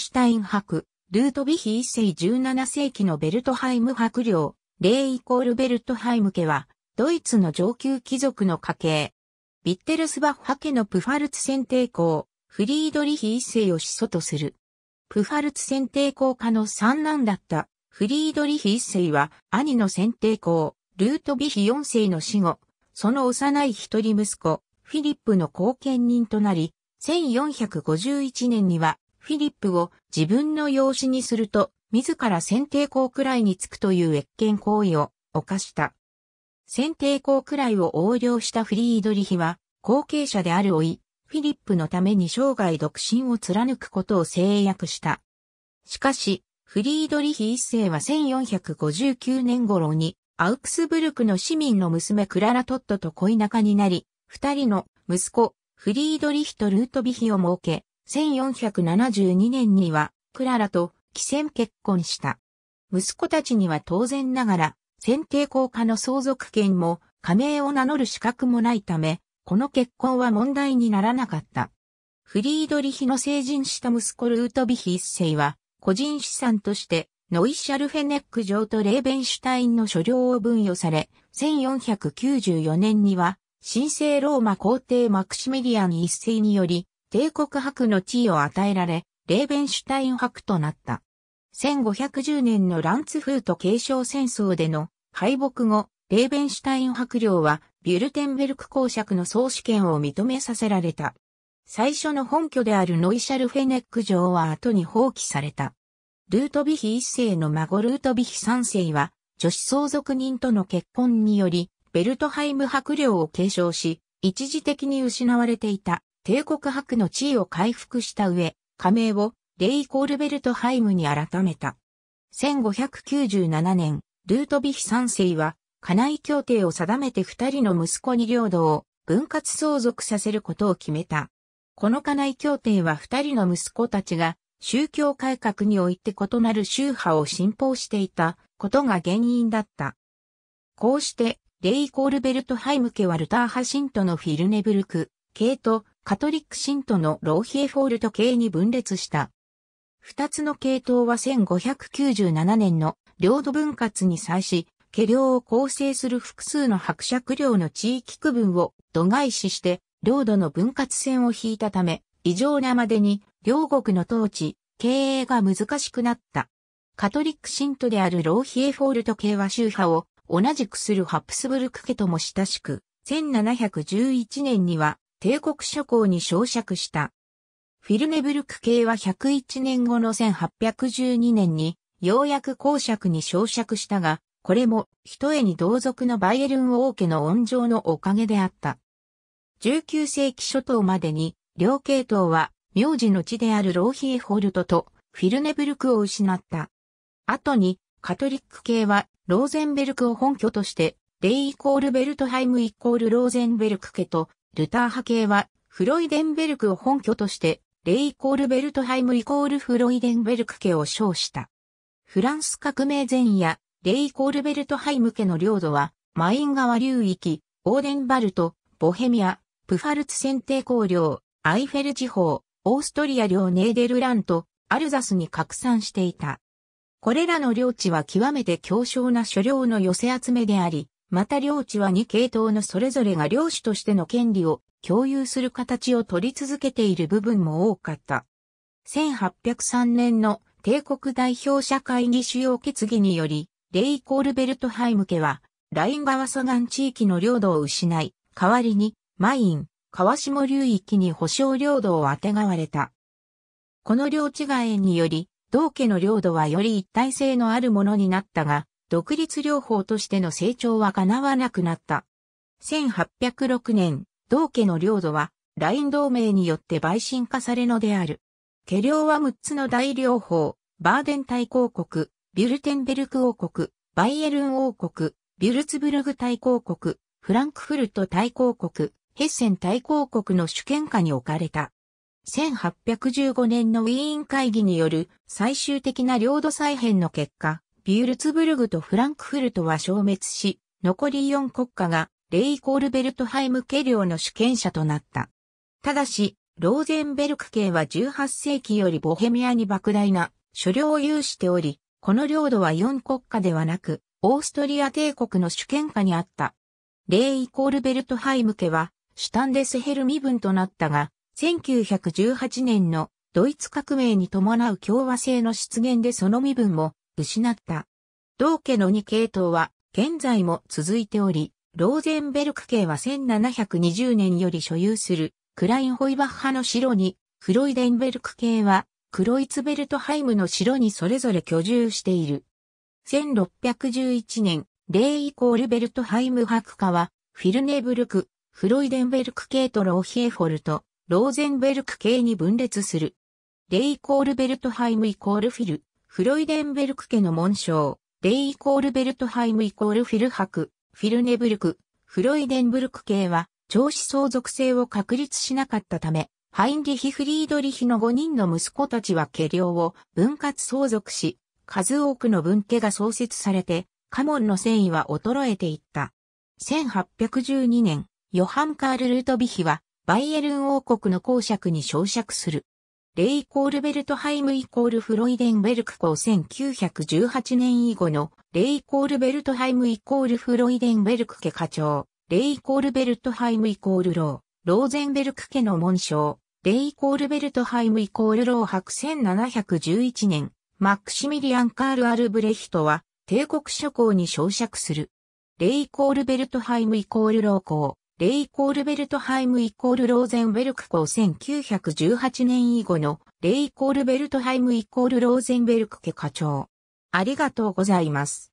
シュタイン博、ルートビヒ一世17世紀のベルトハイム博領、レイイコールベルトハイム家は、ドイツの上級貴族の家系。ビッテルスバッハ家のプファルツ選定校、フリードリヒ一世を始祖とする。プファルツ選定校家の三男だったフリードリヒ一世は兄の選定校、ルートビヒ四世の死後、その幼い一人息子、フィリップの後見人となり、1451年にはフィリップを自分の養子にすると、自ら選定校くらいにつくという越権行為を犯した。選定校くらいを横領したフリードリヒは、後継者である老い、フィリップのために生涯独身を貫くことを制約した。しかし、フリードリヒ一世は1459年頃に、アウクスブルクの市民の娘クララトットと恋仲になり、二人の息子、フリードリヒとルートビヒを設け、1472年にはクララと既戦結婚した。息子たちには当然ながら、選定効果の相続権も、加盟を名乗る資格もないため、この結婚は問題にならなかった。フリードリヒの成人した息子ルートビヒ一世は、個人資産として、ノイシャルフェネック城とレーベンシュタインの所領を分与され、1494年には、神聖ローマ皇帝マクシメリアン一世により、帝国博の地位を与えられ、レーベンシュタイン博となった。1510年のランツフート継承戦争での敗北後、レーベンシュタイン伯領はビュルテンベルク公爵の総主権を認めさせられた。最初の本拠であるノイシャルフェネック城は後に放棄された。ルートビヒ一世の孫ルートビヒ三世は女子相続人との結婚によりベルトハイム伯領を継承し、一時的に失われていた帝国博の地位を回復した上、加盟をレイ・コールベルト・ハイムに改めた。1597年、ルートヴィヒ三世は、家内協定を定めて二人の息子に領土を分割相続させることを決めた。この家内協定は二人の息子たちが宗教改革において異なる宗派を信奉していたことが原因だった。こうして、レイ・コールベルト・ハイム家はルター派信徒のフィルネブルク、系とカトリック信徒のローヒエフォールト系に分裂した。二つの系統は1597年の領土分割に際し、家領を構成する複数の伯爵領の地域区分を度外視して、領土の分割線を引いたため、異常なまでに両国の統治、経営が難しくなった。カトリック信徒であるローヒエフォールト系は宗派を同じくするハプスブルク家とも親しく、1711年には帝国諸侯に昇灼した。フィルネブルク系は101年後の1812年に、ようやく公爵に昇灼したが、これも、一重に同族のバイエルン王家の恩情のおかげであった。19世紀初頭までに、両系統は、名字の地であるローヒーホルトと、フィルネブルクを失った。後に、カトリック系は、ローゼンベルクを本拠として、レイイコールベルトハイムイコールローゼンベルク家と、ルター派系は、フロイデンベルクを本拠として、レイコールベルトハイムイコールフロイデンベルク家を称した。フランス革命前夜、レイコールベルトハイム家の領土は、マイン川流域、オーデンバルト、ボヘミア、プファルツ選定公領、アイフェル地方、オーストリア領ネーデルラント、アルザスに拡散していた。これらの領地は極めて強小な所領の寄せ集めであり、また領地は2系統のそれぞれが領主としての権利を共有する形を取り続けている部分も多かった。1803年の帝国代表者会議主要決議により、レイ・コールベルト・ハイム家は、ライン川左岸地域の領土を失い、代わりに、マイン、川下流域に保証領土をあてがわれた。この領地外により、同家の領土はより一体性のあるものになったが、独立療法としての成長は叶わなくなった。1806年、道家の領土は、ライン同盟によって陪審化されのである。家領は6つの大領法、バーデン大公国、ビュルテンベルク王国、バイエルン王国、ビュルツブルグ大公国、フランクフルト大公国、ヘッセン大公国の主権下に置かれた。1815年のウィーン会議による最終的な領土再編の結果、ビュルツブルグとフランクフルトは消滅し、残り4国家がレイコールベルトハイム家領の主権者となった。ただし、ローゼンベルク系は18世紀よりボヘミアに莫大な所領を有しており、この領土は4国家ではなく、オーストリア帝国の主権下にあった。レイコールベルトハイム家は、シュタンデスヘル身分となったが、1918年のドイツ革命に伴う共和制の出現でその身分も失った。同家の2系統は現在も続いており、ローゼンベルク家は1720年より所有するクラインホイバッハの城に、フロイデンベルク系はクロイツベルトハイムの城にそれぞれ居住している。1611年、レイイコールベルトハイム博家は、フィルネブルク、フロイデンベルク系とローヒエフォルト、ローゼンベルク系に分裂する。レイイコールベルトハイムイコールフィル、フロイデンベルク家の紋章、レイイコールベルトハイムイコールフィルハク、フィルネブルク、フロイデンブルク系は、長子相続性を確立しなかったため、ハインリヒ・フリードリヒの5人の息子たちは家領を分割相続し、数多くの分家が創設されて、家紋の繊維は衰えていった。1812年、ヨハン・カール・ルートビヒは、バイエルン王国の公爵に昇爵する。レイコールベルトハイムイコールフロイデンベルク校1918年以後のレイコールベルトハイムイコールフロイデンベルク家課長、レイコールベルトハイムイコールロー、ローゼンベルク家の紋章、レイコールベルトハイムイコールロー白1711年、マクシミリアン・カール・アルブレヒトは帝国諸校に昇灼する。レイコールベルトハイムイコールロー校、レイ・コールベルトハイムイコールローゼンベルク校1918年以後のレイ・コールベルトハイムイコールローゼンベルク家課長。ありがとうございます。